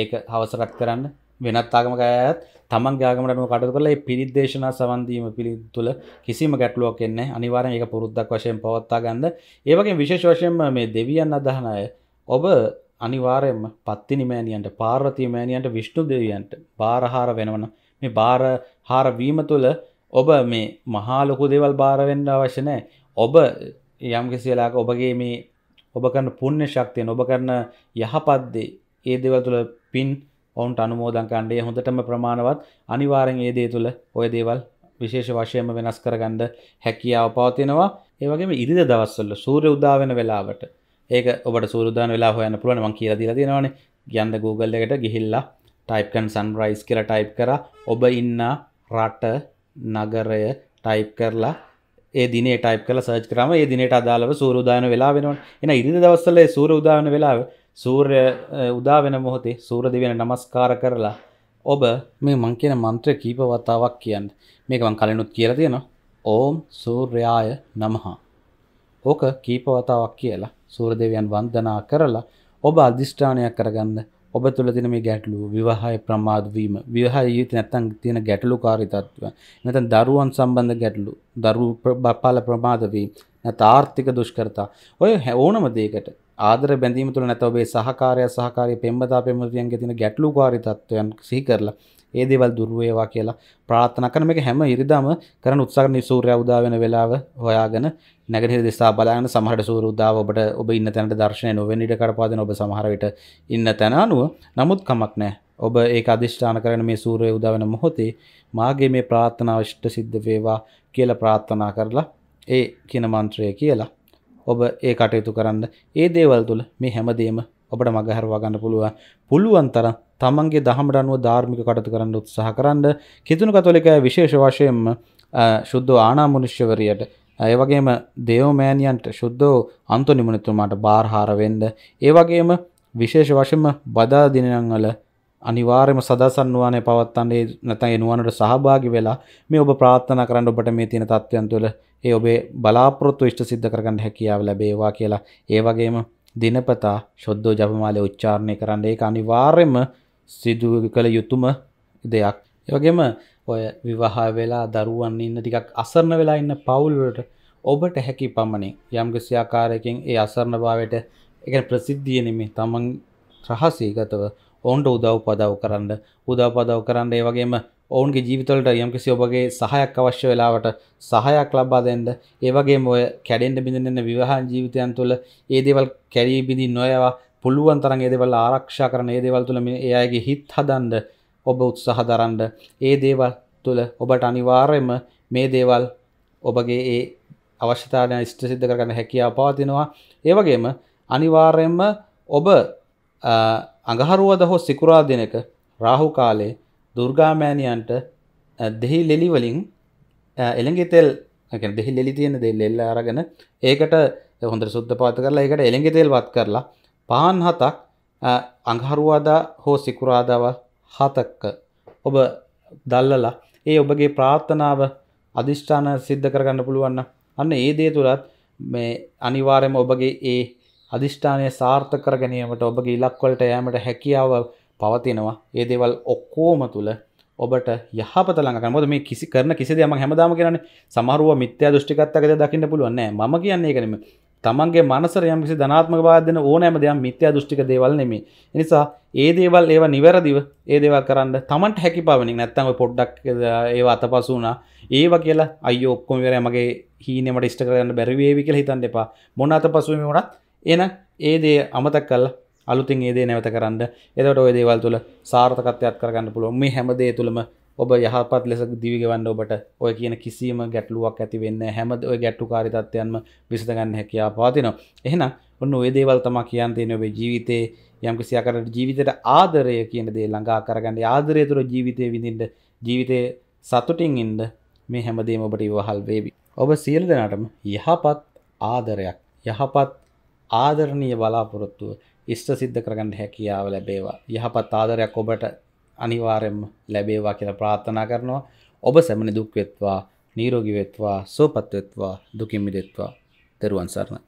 ඒක හවසරත් කරන්න වෙනත් ආගමක අයත් තමන්ගේ ආගමට අනුව කටයුතු කරලා මේ පිරිත් දේශනා සවන් දීම පිළිතුල කිසිම ගැටලුවක් එන්නේ අනිවාර්යෙන් ඒක පුරුද්දක් වශයෙන් පවත්වා ගන්න. ඒ වගේම විශේෂ වශයෙන් මේ දෙවියන් අදහන අය ඔබ අනිවාරයම පත්තිනිමෑණියන්ට පාර්වතියමෑණියන්ට විශ්ණු දෙවියන්ට බාරහාර වෙනවන මේ බාර හාරවීම තුළ ඔබ මේ මහාලොකු දෙවල් භාරවෙන්න අවශ්‍යනෑ ඔබ යම්කිසිලාක ඔබගේ මේ ඔබ කරන පුුණ්‍ය ශක්තියෙන් ඔබ කරන යහපත්දේ ඒ දෙවල් තුළ පින් ඔවුන්ට අනුමෝදංකන්ඩේ හොඳටම ප්‍රමාණවත් අනිවාරෙන් ඒ දේ තුළ ඔය දේවල් විශේෂ වශයම වෙනස් කරගන්න හැකියාව පවතිනවා ඒවගේම ඉරිද දවස්සල්ල සූර උදාවෙන වෙලාවට ඒක ඔබට සූරදාන වෙලා හොයන්න පුළුවන් මං කියලා දීලා තියෙනවානේ යන්න Google එකට ගිහිල්ලා type කරන sunrise කියලා type කරා ඔබ ඉන්න රට නගරය type කරලා ඒ දිනේ type කරලා search කරාම ඒ දිනේට අදාළව සූරදාන වෙලා වෙනවනේ එන ඉරිදා දවස්වල ඒ සූර්ය උදාන වෙලාව සූර්ය උදා වෙන මොහොතේ සූර්ය දෙවියන් නමස්කාර කරලා ඔබ මේ මං කියන මන්ත්‍ර කීප වතාවක් කියන්න මේක මං කලිනුත් කියලා තියෙනවා ඕම් සූර්යාය නමහා ඕක කීප වතාවක් කියලා සූරදේවයන් වන්දනා කරලා ඔබ අධිෂ්ඨානයක් කරගන්න ඔබ තුළ තින මේ ගැටලු විවාහය ප්‍රමාදවීම විවාහ යුතු නැත්තන් තියෙන ගැටලු කාරිතත්ව නැතන් දරුවන් සම්බන්ධ ගැටලු දරු බපාල ප්‍රමාදවී නැත ආර්ථික දුෂ්කරතා ඔය ඕනම දේකට ආදර බැඳීම තුළ නැත ඔබේ සහකාරය සහකාරය පෙම්බතා පෙමතියන්ගේ තින ගැටලු කාරිතත්වයන් සිහි කරලා ඒ දේවල් දුරුවේවා කියලා ප්‍රාර්ථනා කරන මේක හැම ඉරිදාම කරන උත්සාහ කරන සූර්යයා උදා වෙන වෙලාව හොයාගෙන නැගෙනහිර දිසා බලාගෙන සමහරට සූර්ය උදාව ඔබට ඔබ ඉන්න තැනට දර්ශනය නොවෙන ඉඩ කරපා දෙන ඔබ සමහර විට ඉන්න තැන අනුව නමුත් කමක් නැහැ ඔබ ඒක අධිෂ්ඨාන කරන මේ සූර්යය උදා වෙන මොහොතේ මාගේ මේ ප්‍රාර්ථනාව ඉෂ්ට සිද්ධ වේවා කියලා ප්‍රාර්ථනා කරලා ඒ කියන මන්ත්‍රය කියලා ඔබ ඒ කටයුතු කරන්න ඒ දේවල් තුළ මේ හැමදේම ඔබට මගහැරවා ගන්න පුළුවන් පුළුවන් තරම් තමන්ගේ දහමට අනුව ධාර්මික කටයුතු කරන්න උත්සාහ කරන්න කිතුණු කතෝලිකය විශේෂ වශයෙන්ම ශුද්ධ ආනාමුනිශ්‍යවරියට ඒ වගේම දේවමෑණියන්ට ශුද්ධෝ අන්තොනි මුනිතුමාට බාරහාර වෙන්න ඒ වගේම විශේෂ වශයෙන්ම බදා දිනයන් වල අනිවාර්යම සදාසන් නුවණේ පවත්තන්නේ නැත්නම් ඒ නුවණට සහභාගී වෙලා මේ ඔබ ප්‍රාර්ථනා කරන්න ඔබට මේ තියෙන තත්ත්වයන් තුළ ඒ ඔබේ බලාපොරොත්තු ඉෂ්ට සිද්ධ කරගන්න හැකියාව ලැබේවා කියලා ඒ වගේම දිනපතා ශොද්ධෝ ජපමාලය උච්චාරණය කරන්න ඒක අනිවාර්යෙන්ම සිදු කළ යුතුම දෙයක්. ඒවගේම ඔය විවාහ වෙලා දරුවන් ඉන්න ටිකක් අසරණ වෙලා ඉන්න පවුල්වලට ඔබට හැකි පමණින් යම්කිසි ආකාරයකින් ඒ අසරණ භාවයට ඒ ප්‍රසිද්ධිය නෙමේ තමන් රහසීගතව ඔවුන්ට උදව් පදව් කරන්න උදව් පදව් කරන්න ඒ වගේම ඔවුන්ගේ ජීවිතවලට යම්කිසි ඔබගේ සහයක් අවශ්‍ය වෙලාවට සහයක් ලබා දෙන්න ඒ වගේම ඔය කැඩෙන්න බිඳෙන්න විවාහ ජීවිතයන් තුළ ඒ දේවල් කැරී බිඳී නොයවා පුළුවන් තරම් ඒ දේවල් ආරක්ෂා කරන ඒ දේවල් තුළ මේ අයගේ හිත් හදන්න ඔබ උත්සාහ දරන්න ඒ දේවල් තුළ ඔබට අනිවාර්යයෙන්ම මේ දේවල් ඔබගේ ඒ අවශ්‍යතාවයන් ඉෂ්ට සිද්ධ කරගන්න හැකියාව පවතිනවා ඒ වගේම අනිවාර්යයෙන්ම ඔබ අඟහරුවද හෝ සිකුරා දිනක රාහු කාලේ දුර්ගාමෑණියන්ට දෙහි ලෙලිවලින් එළඟෙතෙල් දෙහි ලෙලි තියෙන දෙල් එල්ල අරගෙන ඒකට හොඳ සුද්ධ පාත කරලා ඒකට එළඟෙ තෙල් වත් කරලා පාන් හතක් අඟහරුවාදා හෝ සිකුරාදාව හතක්ක ඔබ දල්ලලා ඒ ඔබගේ ප්‍රාර්ථනාව අධිෂ්ඨාන සිද්ධ කරගන්න පුළුවන්න අන්න ඒ දේ තුළත් මේ අනිවාර්යම ඔබගේ ඒ අධිෂ්ඨානය සාර්ථ කර ගැනීමට ඔබගේ ඉලක්වලට යෑමට හැකියාව පවතිනවා ඒ දේවල් ඔක්කෝම තුළ ඔබට යහපත ළඟ මොද මේ කිසි කරන කිසි දෙයක් මම හැමදාම කියන්නේ සමහරව මිත්‍යා දෘෂ්ටිකත්වයකද දකින්න පුළුවන් නෑ මම කියන්නේ ඒක නෙමෙයි තමන්ගේ මනසර යම් කිසි ධනාත්මක භාවයක් දෙන ඕනෑම දෙයක් මිත්‍යා දෘෂ්ටික දේවල් නෙමෙයි ඒ නිසා ඒ දේවල් ඒවා නිවැරදිව ඒ දේවල් කරන්න තමන්ට හැකියාවනින් නැත්තම් ඔය පොඩ්ඩක් ඒව අතපසු වුණා ඒවා කියලා අයියෝ ඔක්කොම ඉවරයි මගේ හීනේ මට ඉෂ්ට කරගන්න බැරි වේවි කියලා හිතන්න එපා මොන අතපසු වෙමි වුණත් එන ඒ දේ අමතක කරලා අලුතින් ඒදේ නැවත කරන්න එතට ඔය දේවල් තුළ සාර්ථකත්වයක් කරගන්න පුළුව මේ හැමදේ තුළම ඔබ යහපත් ලෙස දිවිගවන්න ඔබට ඔය කියන කිසිීම ගැටලුවක් ඇතිවෙන්න හැමද ඔය ගැට්ටු කාරිතත්වයන්ම විසඳගන්න හැකයා පාතිනවා එහෙන ඔන්න ඔය දේවල් තමා කියන්තේ ඔබේ ජීවිතයේ යම්කිසි අකරට ජීවිතයට ආදරය කියන දේ ළඟා කරගන්න ආදරය තුර ජීවිතය විඳින්ට ජීවිතය සතුටින් ඉන්ඩ මේ හැමදේම ඔබට ඉවහල් වේවි. ඔබ සියල් දෙනටම යහපත් ආදරයක් යහපත් ආදරණය බලාපොරොත්තුව ඉෂ්ට සිද්ධ කරගන්න හැකියාව ලැබේවා යහපත් ආදරයක් ඔබට අනිවාර්යෙන්ම ලැබේවා කියලා ප්‍රාර්ථනා කරනවා ඔබ සැමන දුක් වෙත්වා නිරෝගී වෙත්වා සුවපත් වෙත්වා දුකින් මිදෙත්වා තෙරුවන් සරණයි